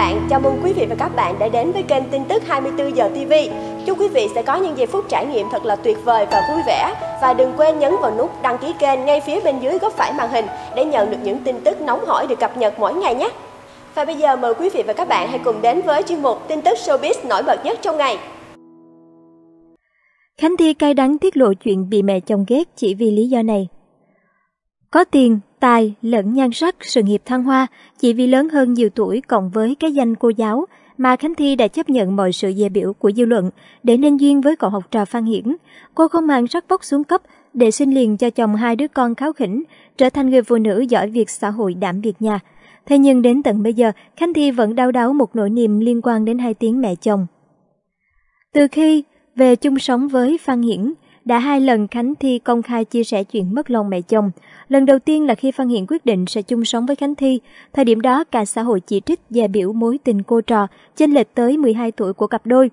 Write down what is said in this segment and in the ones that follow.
bạn, chào mừng quý vị và các bạn đã đến với kênh tin tức 24 giờ TV. Chúc quý vị sẽ có những giây phút trải nghiệm thật là tuyệt vời và vui vẻ. Và đừng quên nhấn vào nút đăng ký kênh ngay phía bên dưới góc phải màn hình để nhận được những tin tức nóng hổi được cập nhật mỗi ngày nhé. Và bây giờ mời quý vị và các bạn hãy cùng đến với chuyên mục tin tức showbiz nổi bật nhất trong ngày. Khánh Thi cay đắng tiết lộ chuyện bị mẹ chồng ghét chỉ vì lý do này. Có tiền tài lẫn nhan sắc sự nghiệp thăng hoa chỉ vì lớn hơn nhiều tuổi cộng với cái danh cô giáo mà Khánh Thi đã chấp nhận mọi sự dè biểu của dư luận để nên duyên với cậu học trò Phan Hiển. Cô không mang sắc vóc xuống cấp để xin liền cho chồng hai đứa con kháo khỉnh, trở thành người phụ nữ giỏi việc xã hội đảm việc nhà. Thế nhưng đến tận bây giờ, Khánh Thi vẫn đau đáu một nỗi niềm liên quan đến hai tiếng mẹ chồng. Từ khi về chung sống với Phan Hiển, đã hai lần Khánh Thi công khai chia sẻ chuyện mất lòng mẹ chồng. Lần đầu tiên là khi Phan Hiển quyết định sẽ chung sống với Khánh Thi. Thời điểm đó, cả xã hội chỉ trích và biểu mối tình cô trò, chênh lệch tới 12 tuổi của cặp đôi.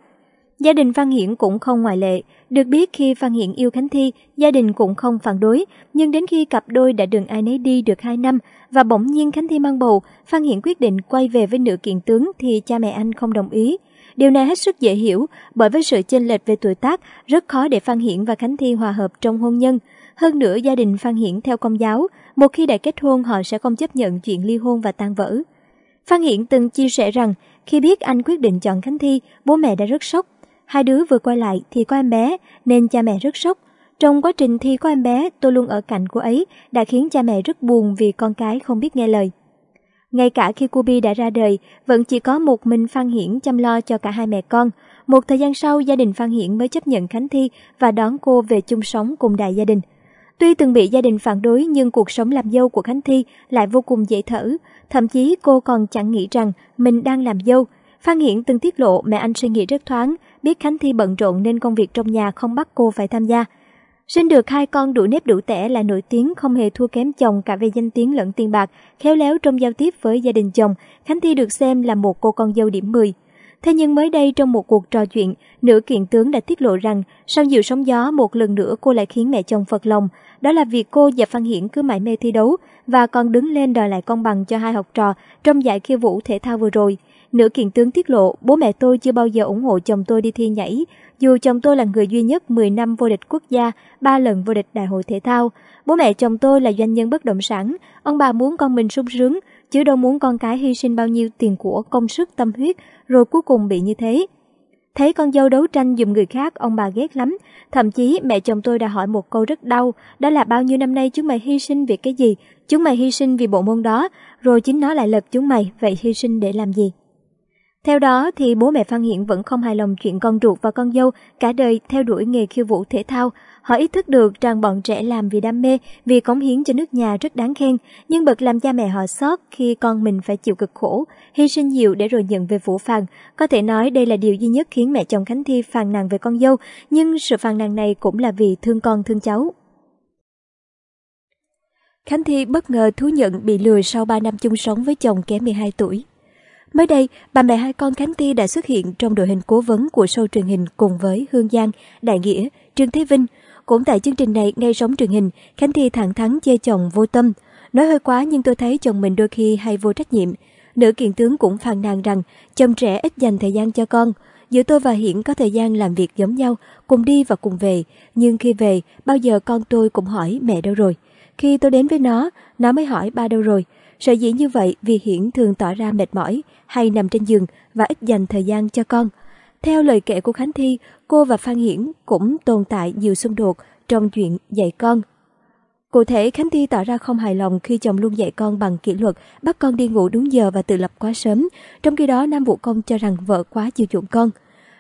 Gia đình Phan Hiển cũng không ngoại lệ. Được biết khi Phan Hiển yêu Khánh Thi, gia đình cũng không phản đối. Nhưng đến khi cặp đôi đã đường ai nấy đi được 2 năm và bỗng nhiên Khánh Thi mang bầu, Phan Hiển quyết định quay về với nữ kiện tướng thì cha mẹ anh không đồng ý. Điều này hết sức dễ hiểu, bởi với sự chênh lệch về tuổi tác, rất khó để Phan Hiển và Khánh Thi hòa hợp trong hôn nhân. Hơn nữa, gia đình Phan Hiển theo công giáo, một khi đã kết hôn họ sẽ không chấp nhận chuyện ly hôn và tan vỡ. Phan Hiển từng chia sẻ rằng, khi biết anh quyết định chọn Khánh Thi, bố mẹ đã rất sốc. Hai đứa vừa quay lại thì có em bé, nên cha mẹ rất sốc. Trong quá trình Thi có em bé, tôi luôn ở cạnh của ấy, đã khiến cha mẹ rất buồn vì con cái không biết nghe lời. Ngay cả khi Kubi đã ra đời, vẫn chỉ có một mình Phan Hiển chăm lo cho cả hai mẹ con. Một thời gian sau, gia đình Phan Hiển mới chấp nhận Khánh Thi và đón cô về chung sống cùng đại gia đình. Tuy từng bị gia đình phản đối nhưng cuộc sống làm dâu của Khánh Thi lại vô cùng dễ thở. Thậm chí cô còn chẳng nghĩ rằng mình đang làm dâu. Phan Hiển từng tiết lộ mẹ anh suy nghĩ rất thoáng, biết Khánh Thi bận rộn nên công việc trong nhà không bắt cô phải tham gia. Sinh được hai con đủ nếp đủ tẻ là nổi tiếng không hề thua kém chồng cả về danh tiếng lẫn tiền bạc, khéo léo trong giao tiếp với gia đình chồng, Khánh Thi được xem là một cô con dâu điểm 10. Thế nhưng mới đây trong một cuộc trò chuyện, nữ kiện tướng đã tiết lộ rằng sau nhiều sóng gió một lần nữa cô lại khiến mẹ chồng phật lòng. Đó là việc cô và Phan Hiển cứ mãi mê thi đấu và còn đứng lên đòi lại công bằng cho hai học trò trong giải khiêu vũ thể thao vừa rồi. Nữ kiện tướng tiết lộ, bố mẹ tôi chưa bao giờ ủng hộ chồng tôi đi thi nhảy, dù chồng tôi là người duy nhất 10 năm vô địch quốc gia, 3 lần vô địch đại hội thể thao. Bố mẹ chồng tôi là doanh nhân bất động sản, ông bà muốn con mình sung sướng, chứ đâu muốn con cái hy sinh bao nhiêu tiền của, công sức, tâm huyết, rồi cuối cùng bị như thế. Thấy con dâu đấu tranh giùm người khác, ông bà ghét lắm. Thậm chí mẹ chồng tôi đã hỏi một câu rất đau, đó là bao nhiêu năm nay chúng mày hy sinh vì cái gì? Chúng mày hy sinh vì bộ môn đó, rồi chính nó lại lật chúng mày, vậy hy sinh để làm gì? Theo đó thì bố mẹ Phan Hiển vẫn không hài lòng chuyện con ruột và con dâu cả đời theo đuổi nghề khiêu vũ thể thao. Họ ý thức được rằng bọn trẻ làm vì đam mê, vì cống hiến cho nước nhà rất đáng khen, nhưng bậc làm cha mẹ họ sót khi con mình phải chịu cực khổ, hy sinh nhiều để rồi nhận về phủ phàng. Có thể nói đây là điều duy nhất khiến mẹ chồng Khánh Thi phàn nàn về con dâu, nhưng sự phàn nàn này cũng là vì thương con thương cháu. Khánh Thi bất ngờ thú nhận bị lừa sau 3 năm chung sống với chồng kém 12 tuổi. Mới đây, bà mẹ hai con Khánh Ti đã xuất hiện trong đội hình cố vấn của show truyền hình cùng với Hương Giang, Đại Nghĩa, Trương Thế Vinh. Cũng tại chương trình này, ngay sóng truyền hình, Khánh Ti thẳng thắn chê chồng vô tâm. Nói hơi quá nhưng tôi thấy chồng mình đôi khi hay vô trách nhiệm. Nữ kiện tướng cũng phàn nàn rằng chồng trẻ ít dành thời gian cho con. Giữa tôi và Hiển có thời gian làm việc giống nhau, cùng đi và cùng về. Nhưng khi về, bao giờ con tôi cũng hỏi mẹ đâu rồi. Khi tôi đến với nó, nó mới hỏi ba đâu rồi. Sở dĩ như vậy vì Hiển thường tỏ ra mệt mỏi hay nằm trên giường và ít dành thời gian cho con. Theo lời kể của Khánh Thi, cô và Phan Hiển cũng tồn tại nhiều xung đột trong chuyện dạy con. Cụ thể, Khánh Thi tỏ ra không hài lòng khi chồng luôn dạy con bằng kỷ luật, bắt con đi ngủ đúng giờ và tự lập quá sớm, trong khi đó Nam Vũ Công cho rằng vợ quá chiều chuộng con.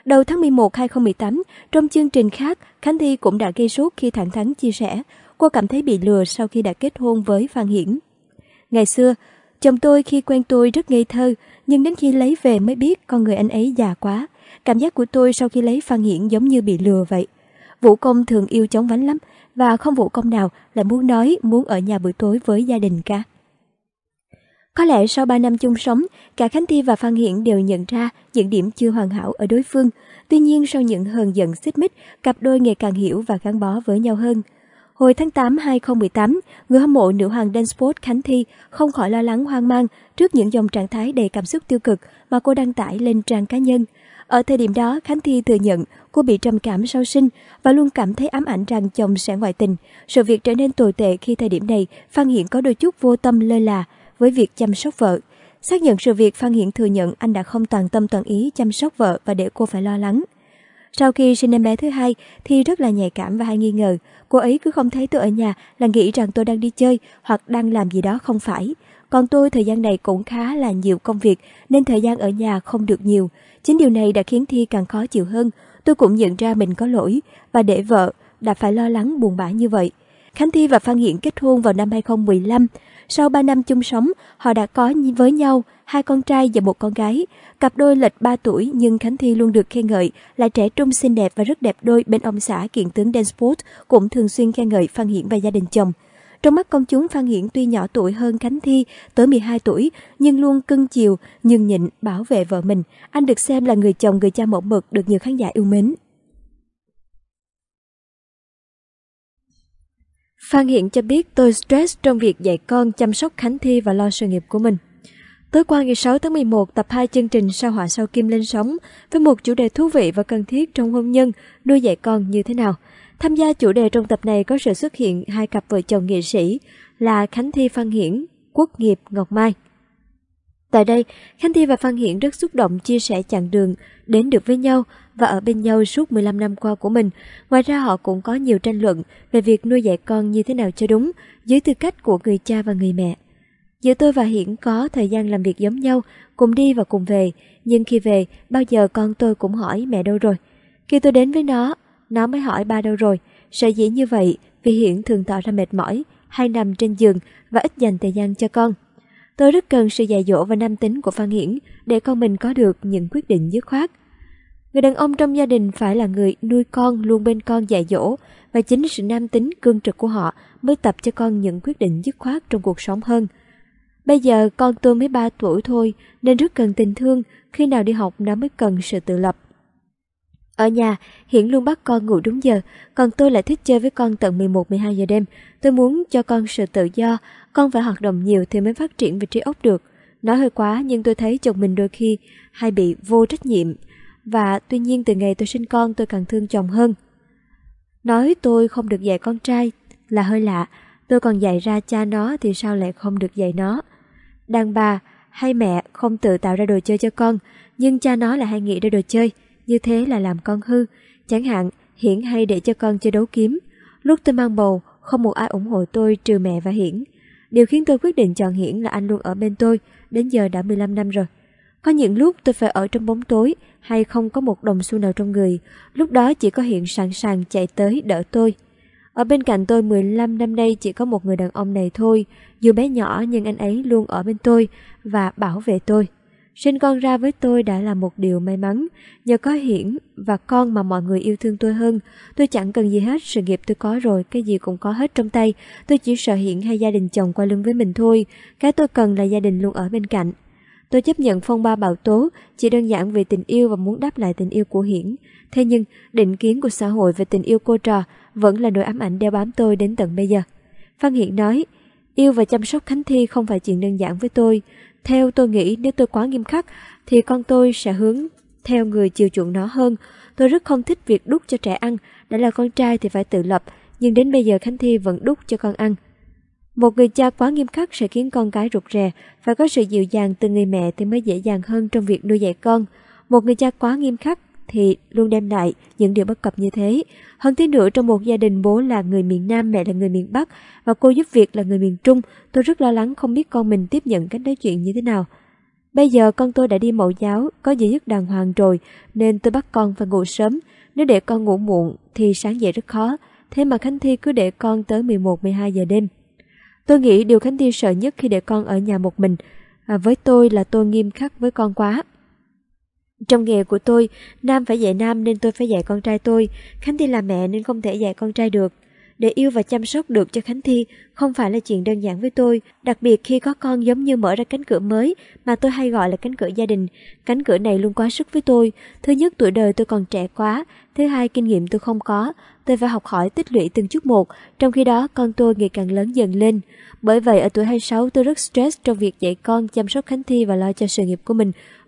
Đầu tháng 11 2018, trong chương trình khác, Khánh Thi cũng đã gây sốt khi thẳng thắn chia sẻ cô cảm thấy bị lừa sau khi đã kết hôn với Phan Hiển. Ngày xưa, chồng tôi khi quen tôi rất ngây thơ, nhưng đến khi lấy về mới biết con người anh ấy già quá. Cảm giác của tôi sau khi lấy Phan Hiển giống như bị lừa vậy. Vũ Công thường yêu chống vánh lắm, và không Vũ Công nào lại muốn nói muốn ở nhà buổi tối với gia đình cả. Có lẽ sau 3 năm chung sống, cả Khánh Thi và Phan Hiển đều nhận ra những điểm chưa hoàn hảo ở đối phương. Tuy nhiên sau những hờn giận xích mích, cặp đôi ngày càng hiểu và gắn bó với nhau hơn. Hồi tháng 8 2018, người hâm mộ nữ hoàng Danceport Khánh Thi không khỏi lo lắng hoang mang trước những dòng trạng thái đầy cảm xúc tiêu cực mà cô đăng tải lên trang cá nhân. Ở thời điểm đó, Khánh Thi thừa nhận cô bị trầm cảm sau sinh và luôn cảm thấy ám ảnh rằng chồng sẽ ngoại tình. Sự việc trở nên tồi tệ khi thời điểm này Phan Hiển có đôi chút vô tâm lơ là với việc chăm sóc vợ. Xác nhận sự việc, Phan Hiển thừa nhận anh đã không toàn tâm toàn ý chăm sóc vợ và để cô phải lo lắng. Sau khi sinh em bé thứ hai thì rất là nhạy cảm và hay nghi ngờ. Cô ấy cứ không thấy tôi ở nhà là nghĩ rằng tôi đang đi chơi hoặc đang làm gì đó không phải. Còn tôi thời gian này cũng khá là nhiều công việc nên thời gian ở nhà không được nhiều. Chính điều này đã khiến Thi càng khó chịu hơn. Tôi cũng nhận ra mình có lỗi và để vợ đã phải lo lắng buồn bã như vậy. Khánh Thi và Phan Hiển kết hôn vào năm 2015. Sau 3 năm chung sống, họ đã có với nhau hai con trai và một con gái. Cặp đôi lệch 3 tuổi nhưng Khánh Thi luôn được khen ngợi là trẻ trung xinh đẹp và rất đẹp đôi bên ông xã kiện tướng Dansport cũng thường xuyên khen ngợi Phan Hiển và gia đình chồng. Trong mắt công chúng Phan Hiển tuy nhỏ tuổi hơn Khánh Thi, tới 12 tuổi, nhưng luôn cưng chiều, nhường nhịn, bảo vệ vợ mình. Anh được xem là người chồng, người cha mẫu mực được nhiều khán giả yêu mến. Phan Hiện cho biết tôi stress trong việc dạy con chăm sóc Khánh Thi và lo sự nghiệp của mình. Tối qua ngày 6 tháng 11, tập 2 chương trình Sao họa sao kim lên sóng với một chủ đề thú vị và cần thiết trong hôn nhân, nuôi dạy con như thế nào. Tham gia chủ đề trong tập này có sự xuất hiện hai cặp vợ chồng nghệ sĩ là Khánh Thi Phan Hiển, Quốc Nghiệp Ngọc Mai. Tại đây, Khánh Thi và Phan Hiển rất xúc động chia sẻ chặng đường đến được với nhau và ở bên nhau suốt 15 năm qua của mình. Ngoài ra họ cũng có nhiều tranh luận về việc nuôi dạy con như thế nào cho đúng dưới tư cách của người cha và người mẹ. Giữa tôi và Hiển có thời gian làm việc giống nhau, cùng đi và cùng về, nhưng khi về, bao giờ con tôi cũng hỏi mẹ đâu rồi. Khi tôi đến với nó, nó mới hỏi ba đâu rồi. Sợ dĩ như vậy vì Hiển thường tỏ ra mệt mỏi, hay nằm trên giường và ít dành thời gian cho con. Tôi rất cần sự dạy dỗ và nam tính của Phan Hiển để con mình có được những quyết định dứt khoát. Người đàn ông trong gia đình phải là người nuôi con luôn bên con dạy dỗ và chính sự nam tính cương trực của họ mới tập cho con những quyết định dứt khoát trong cuộc sống hơn. Bây giờ con tôi mới 3 tuổi thôi nên rất cần tình thương, khi nào đi học nó mới cần sự tự lập. Ở nhà, Hiển luôn bắt con ngủ đúng giờ, còn tôi lại thích chơi với con tận 11-12 giờ đêm. Tôi muốn cho con sự tự do, con phải hoạt động nhiều thì mới phát triển về trí óc được. Nói hơi quá nhưng tôi thấy chồng mình đôi khi hay bị vô trách nhiệm. Và tuy nhiên từ ngày tôi sinh con tôi càng thương chồng hơn. Nói tôi không được dạy con trai là hơi lạ, tôi còn dạy ra cha nó thì sao lại không được dạy nó. Đàn bà hay mẹ không tự tạo ra đồ chơi cho con, nhưng cha nó là hay nghĩ ra đồ chơi như thế là làm con hư. Chẳng hạn, Hiển hay để cho con chơi đấu kiếm. Lúc tôi mang bầu, không một ai ủng hộ tôi trừ mẹ và Hiển. Điều khiến tôi quyết định chọn Hiển là anh luôn ở bên tôi, đến giờ đã 15 năm rồi. Có những lúc tôi phải ở trong bóng tối hay không có một đồng xu nào trong người, lúc đó chỉ có Hiển sẵn sàng chạy tới đỡ tôi. Ở bên cạnh tôi 15 năm nay chỉ có một người đàn ông này thôi, dù bé nhỏ nhưng anh ấy luôn ở bên tôi và bảo vệ tôi. Sinh con ra với tôi đã là một điều may mắn. Nhờ có Hiển và con mà mọi người yêu thương tôi hơn. Tôi chẳng cần gì hết, sự nghiệp tôi có rồi, cái gì cũng có hết trong tay. Tôi chỉ sợ Hiển hay gia đình chồng qua lưng với mình thôi. Cái tôi cần là gia đình luôn ở bên cạnh. Tôi chấp nhận phong ba bạo tố chỉ đơn giản vì tình yêu và muốn đáp lại tình yêu của Hiển. Thế nhưng, định kiến của xã hội về tình yêu cô trò vẫn là nỗi ám ảnh đeo bám tôi đến tận bây giờ. Phan Hiển nói, Yêu và chăm sóc Khánh Thi không phải chuyện đơn giản với tôi. Theo tôi nghĩ nếu tôi quá nghiêm khắc thì con tôi sẽ hướng theo người chiều chuộng nó hơn. Tôi rất không thích việc đút cho trẻ ăn, đã là con trai thì phải tự lập, nhưng đến bây giờ Khánh Thi vẫn đút cho con ăn. Một người cha quá nghiêm khắc sẽ khiến con cái rụt rè, phải có sự dịu dàng từ người mẹ thì mới dễ dàng hơn trong việc nuôi dạy con. Một người cha quá nghiêm khắc thì luôn đem lại những điều bất cập như thế. Hơn thế nữa trong một gia đình bố là người miền Nam, mẹ là người miền Bắc và cô giúp việc là người miền Trung, tôi rất lo lắng không biết con mình tiếp nhận cách nói chuyện như thế nào. Bây giờ con tôi đã đi mẫu giáo, có gì dứt đàng hoàng rồi, nên tôi bắt con phải ngủ sớm. Nếu để con ngủ muộn thì sáng dậy rất khó, thế mà Khánh Thi cứ để con tới 11-12 giờ đêm. Tôi nghĩ điều Khánh Thi sợ nhất khi để con ở nhà một mình, à, với tôi là tôi nghiêm khắc với con quá. Trong nghề của tôi, nam phải dạy nam nên tôi phải dạy con trai tôi. Khánh Thi là mẹ nên không thể dạy con trai được. Để yêu và chăm sóc được cho Khánh Thi không phải là chuyện đơn giản với tôi, đặc biệt khi có con giống như mở ra cánh cửa mới mà tôi hay gọi là cánh cửa gia đình. Cánh cửa này luôn quá sức với tôi. Thứ nhất, tuổi đời tôi còn trẻ quá. Thứ hai, kinh nghiệm tôi không có. Tôi phải học hỏi tích lũy từng chút một, trong khi đó con tôi ngày càng lớn dần lên. Bởi vậy, ở tuổi 26 tôi rất stress trong việc dạy con, chăm sóc Khánh Thi và lo cho sự nghiệp của mình